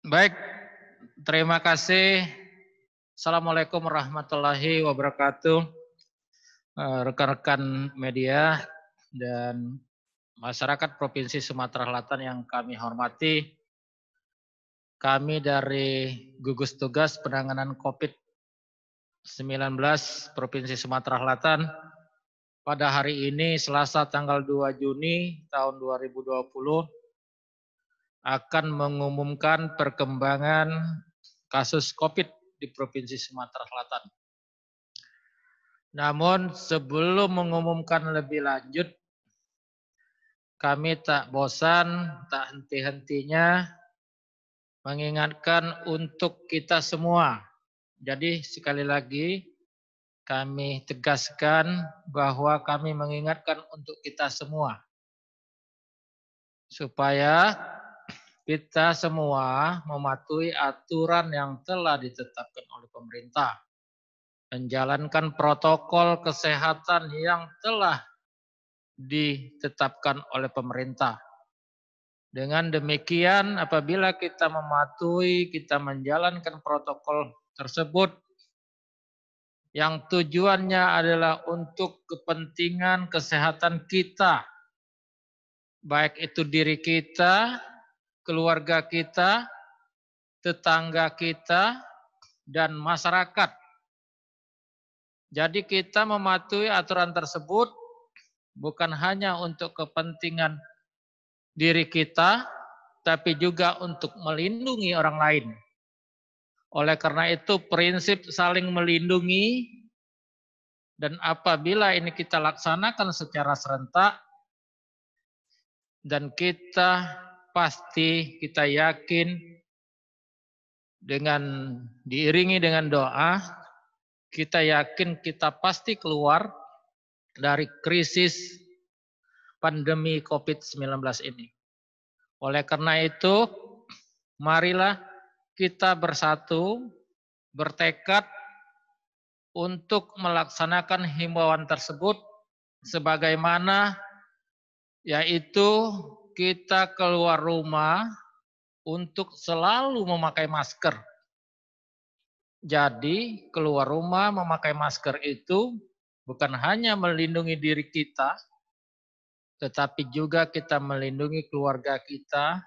Baik, terima kasih. Assalamualaikum warahmatullahi wabarakatuh. Eh, rekan-rekan media dan masyarakat Provinsi Sumatera Selatan yang kami hormati, kami dari gugus tugas penanganan COVID-19 Provinsi Sumatera Selatan pada hari ini Selasa tanggal 2 Juni tahun 2020 akan mengumumkan perkembangan kasus COVID di Provinsi Sumatera Selatan. Namun sebelum mengumumkan lebih lanjut, kami tak bosan, tak henti-hentinya mengingatkan untuk kita semua. Jadi sekali lagi kami tegaskan bahwa kami mengingatkan untuk kita semua supaya kita semua mematuhi aturan yang telah ditetapkan oleh pemerintah, menjalankan protokol kesehatan yang telah ditetapkan oleh pemerintah. Dengan demikian, apabila kita mematuhi, kita menjalankan protokol tersebut, yang tujuannya adalah untuk kepentingan kesehatan kita, baik itu diri kita keluarga kita, tetangga kita, dan masyarakat. Jadi kita mematuhi aturan tersebut bukan hanya untuk kepentingan diri kita, tapi juga untuk melindungi orang lain. Oleh karena itu prinsip saling melindungi dan apabila ini kita laksanakan secara serentak dan kita pasti, kita yakin dengan diiringi dengan doa, kita yakin kita pasti keluar dari krisis pandemi COVID-19 ini. Oleh karena itu, marilah kita bersatu, bertekad untuk melaksanakan himbauan tersebut sebagaimana yaitu kita keluar rumah untuk selalu memakai masker. Jadi, keluar rumah memakai masker itu bukan hanya melindungi diri kita, tetapi juga kita melindungi keluarga kita,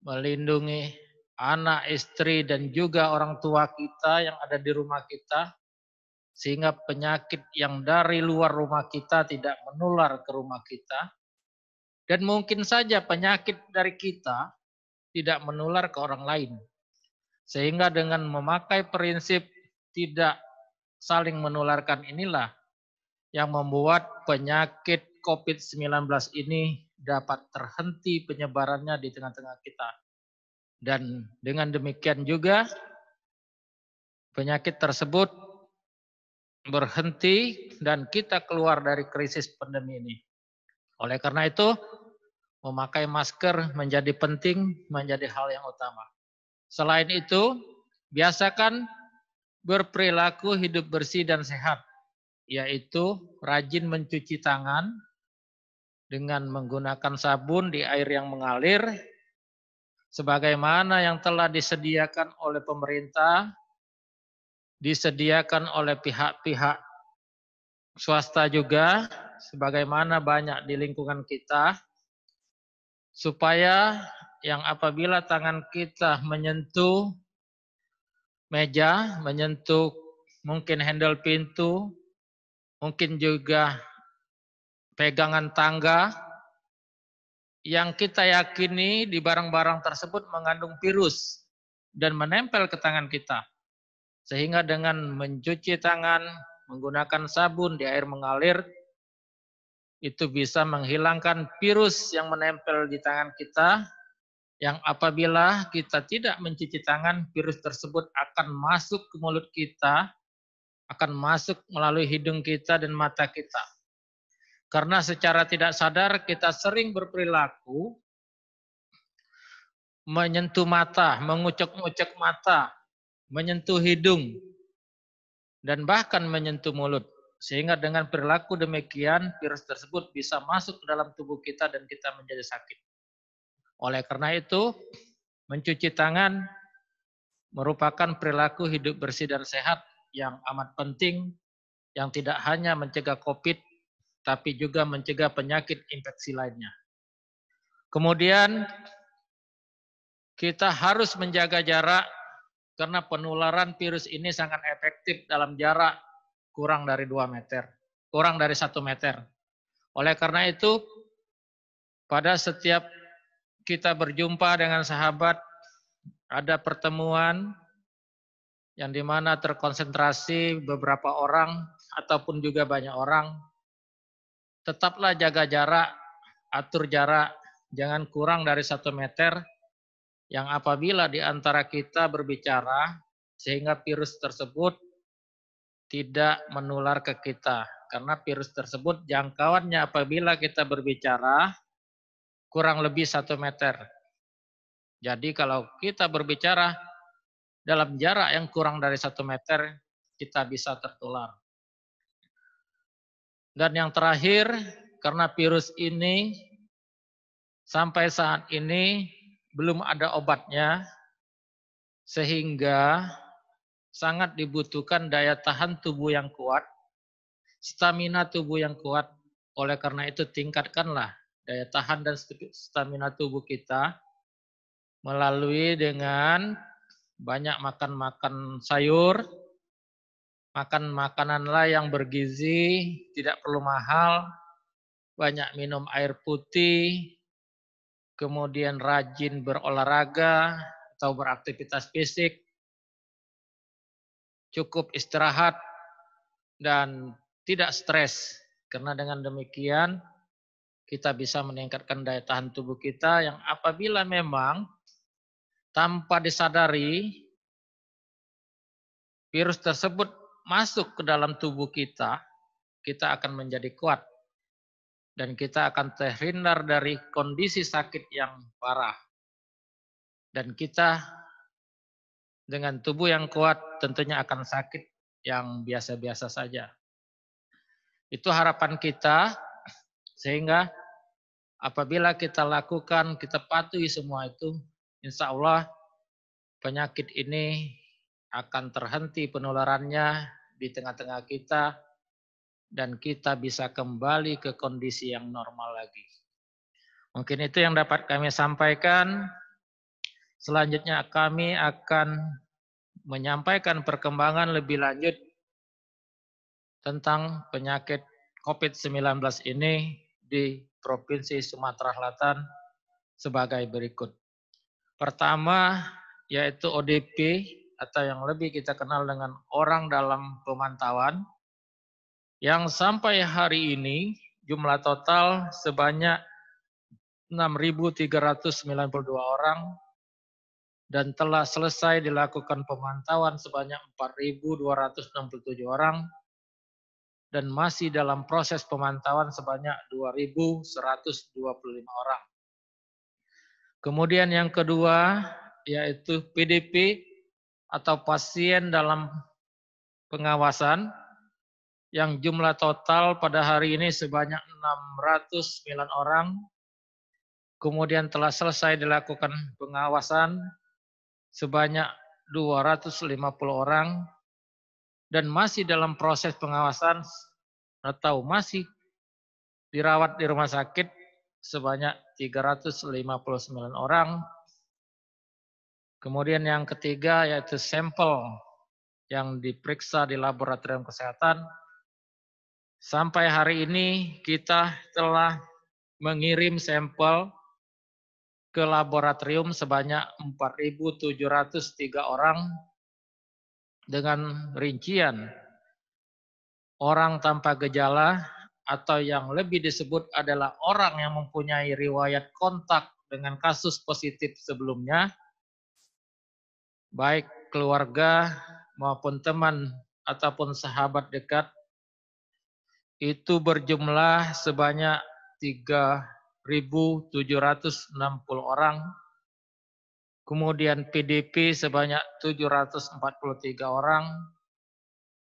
melindungi anak, istri, dan juga orang tua kita yang ada di rumah kita, sehingga penyakit yang dari luar rumah kita tidak menular ke rumah kita. Dan mungkin saja penyakit dari kita tidak menular ke orang lain. Sehingga dengan memakai prinsip tidak saling menularkan inilah yang membuat penyakit COVID-19 ini dapat terhenti penyebarannya di tengah-tengah kita. Dan dengan demikian juga penyakit tersebut berhenti dan kita keluar dari krisis pandemi ini. Oleh karena itu, memakai masker menjadi penting, menjadi hal yang utama. Selain itu, biasakan berperilaku hidup bersih dan sehat, yaitu rajin mencuci tangan dengan menggunakan sabun di air yang mengalir, sebagaimana yang telah disediakan oleh pemerintah, disediakan oleh pihak-pihak swasta juga, sebagaimana banyak di lingkungan kita, supaya yang apabila tangan kita menyentuh meja, menyentuh mungkin handle pintu, mungkin juga pegangan tangga, yang kita yakini di barang-barang tersebut mengandung virus dan menempel ke tangan kita. Sehingga dengan mencuci tangan menggunakan sabun di air mengalir, itu bisa menghilangkan virus yang menempel di tangan kita yang apabila kita tidak mencuci tangan virus tersebut akan masuk ke mulut kita akan masuk melalui hidung kita dan mata kita. Karena secara tidak sadar kita sering berperilaku menyentuh mata, mengucek-ucek mata, menyentuh hidung, dan bahkan menyentuh mulut. Sehingga dengan perilaku demikian, virus tersebut bisa masuk ke dalam tubuh kita dan kita menjadi sakit. Oleh karena itu, mencuci tangan merupakan perilaku hidup bersih dan sehat yang amat penting, yang tidak hanya mencegah COVID, tapi juga mencegah penyakit infeksi lainnya. Kemudian, kita harus menjaga jarak karena penularan virus ini sangat efektif dalam jarak kurang dari 2 meter, kurang dari 1 meter. Oleh karena itu, pada setiap kita berjumpa dengan sahabat, ada pertemuan yang dimana terkonsentrasi beberapa orang ataupun juga banyak orang, tetaplah jaga jarak, atur jarak, jangan kurang dari satu meter, yang apabila di antara kita berbicara, sehingga virus tersebut tidak menular ke kita. Karena virus tersebut jangkauannya apabila kita berbicara kurang lebih satu meter. Jadi kalau kita berbicara dalam jarak yang kurang dari satu meter, kita bisa tertular. Dan yang terakhir, karena virus ini sampai saat ini belum ada obatnya, sehingga sangat dibutuhkan daya tahan tubuh yang kuat, stamina tubuh yang kuat. Oleh karena itu tingkatkanlah daya tahan dan stamina tubuh kita melalui dengan banyak makan-makan sayur, makan makananlah yang bergizi, tidak perlu mahal, banyak minum air putih, kemudian rajin berolahraga atau beraktivitas fisik, cukup istirahat dan tidak stres karena dengan demikian kita bisa meningkatkan daya tahan tubuh kita yang apabila memang tanpa disadari virus tersebut masuk ke dalam tubuh kita, kita akan menjadi kuat dan kita akan terhindar dari kondisi sakit yang parah. Dan kita dengan tubuh yang kuat tentunya akan sakit yang biasa-biasa saja. Itu harapan kita sehingga apabila kita lakukan, kita patuhi semua itu, insya Allah penyakit ini akan terhenti penularannya di tengah-tengah kita dan kita bisa kembali ke kondisi yang normal lagi. Mungkin itu yang dapat kami sampaikan. Selanjutnya kami akan menyampaikan perkembangan lebih lanjut tentang penyakit COVID-19 ini di Provinsi Sumatera Selatan sebagai berikut. Pertama, yaitu ODP atau yang lebih kita kenal dengan orang dalam pemantauan yang sampai hari ini jumlah total sebanyak 6.392 orang dan telah selesai dilakukan pemantauan sebanyak 4.267 orang dan masih dalam proses pemantauan sebanyak 2.125 orang. Kemudian yang kedua yaitu PDP atau pasien dalam pengawasan yang jumlah total pada hari ini sebanyak 609 orang. Kemudian telah selesai dilakukan pengawasan sebanyak 250 orang dan masih dalam proses pengawasan atau masih dirawat di rumah sakit sebanyak 359 orang. Kemudian yang ketiga yaitu sampel yang diperiksa di laboratorium kesehatan. Sampai hari ini kita telah mengirim sampel ke laboratorium sebanyak 4.703 orang dengan rincian orang tanpa gejala atau yang lebih disebut adalah orang yang mempunyai riwayat kontak dengan kasus positif sebelumnya baik keluarga maupun teman ataupun sahabat dekat itu berjumlah sebanyak 1.760 orang, kemudian PDP sebanyak 743 orang,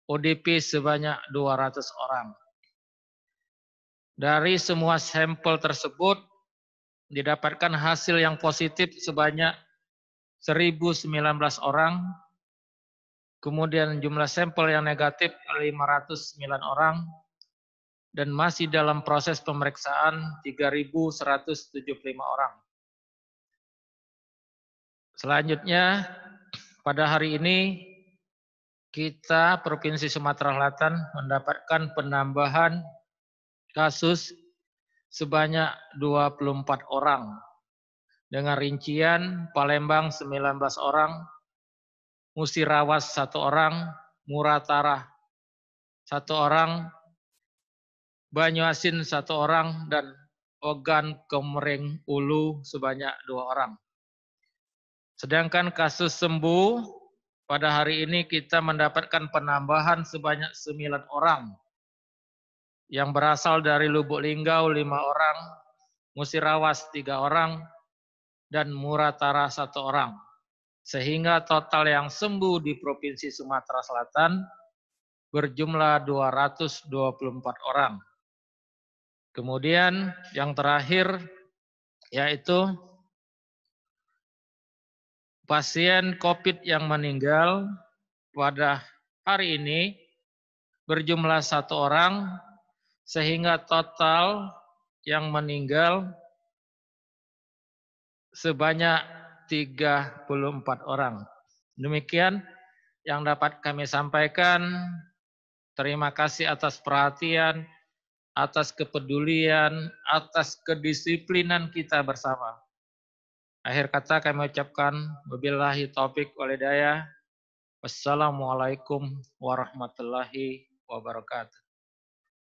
ODP sebanyak 200 orang. Dari semua sampel tersebut, didapatkan hasil yang positif sebanyak 1.019 orang, kemudian jumlah sampel yang negatif 509 orang, dan masih dalam proses pemeriksaan 3.175 orang. Selanjutnya, pada hari ini kita Provinsi Sumatera Selatan mendapatkan penambahan kasus sebanyak 24 orang. Dengan rincian Palembang 19 orang, Musirawas satu orang, Muratara satu orang, Banyuasin satu orang, dan Ogan Kemering Ulu sebanyak dua orang. Sedangkan kasus sembuh, pada hari ini kita mendapatkan penambahan sebanyak sembilan orang yang berasal dari Lubuk Linggau lima orang, Musirawas tiga orang, dan Muratara satu orang. Sehingga total yang sembuh di Provinsi Sumatera Selatan berjumlah 224 orang. Kemudian yang terakhir yaitu pasien COVID yang meninggal pada hari ini berjumlah satu orang sehingga total yang meninggal sebanyak 34 orang. Demikian yang dapat kami sampaikan. Terima kasih atas perhatian atas kepedulian, atas kedisiplinan kita bersama. Akhir kata kami ucapkan, wabillahi taufik walidayah. Wassalamualaikum warahmatullahi wabarakatuh.